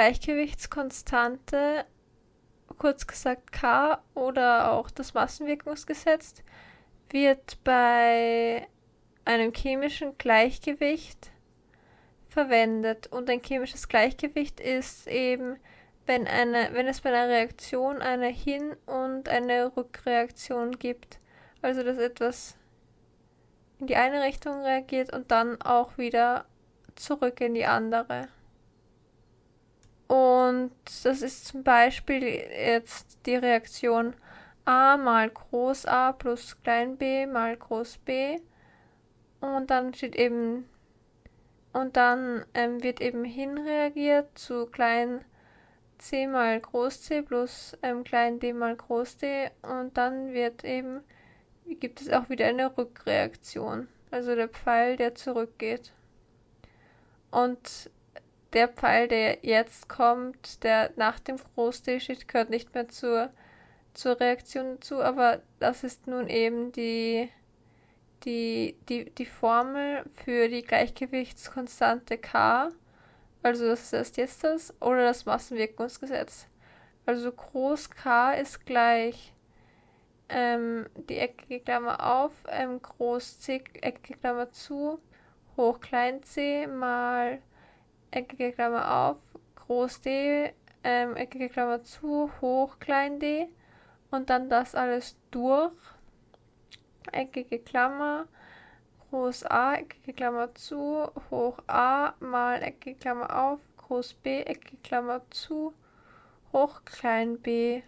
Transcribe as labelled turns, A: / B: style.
A: Gleichgewichtskonstante, kurz gesagt K, oder auch das Massenwirkungsgesetz, wird bei einem chemischen Gleichgewicht verwendet. Und ein chemisches Gleichgewicht ist eben, wenn, eine, wenn es bei einer Reaktion eine Hin- und eine Rückreaktion gibt. Also dass etwas in die eine Richtung reagiert und dann auch wieder zurück in die andere. Und das ist zum Beispiel jetzt die Reaktion a mal groß a plus klein b mal groß b. Und dann steht eben, und dann ähm, wird eben hinreagiert zu klein c mal groß c plus ähm, klein d mal groß d. Und dann wird eben, gibt es auch wieder eine Rückreaktion. Also der Pfeil, der zurückgeht. Und der Pfeil, der jetzt kommt, der nach dem Großstil steht, gehört nicht mehr zur, zur Reaktion dazu, aber das ist nun eben die, die, die, die Formel für die Gleichgewichtskonstante K. Also das ist erst jetzt das oder das Massenwirkungsgesetz. Also groß K ist gleich ähm, die eckige Klammer auf, ähm, groß C, eckige Klammer zu, hoch klein c mal eckige Klammer auf, groß D, ähm, eckige Klammer zu, hoch, klein D und dann das alles durch, eckige Klammer, groß A, eckige Klammer zu, hoch A, mal eckige Klammer auf, groß B, eckige Klammer zu, hoch, klein B.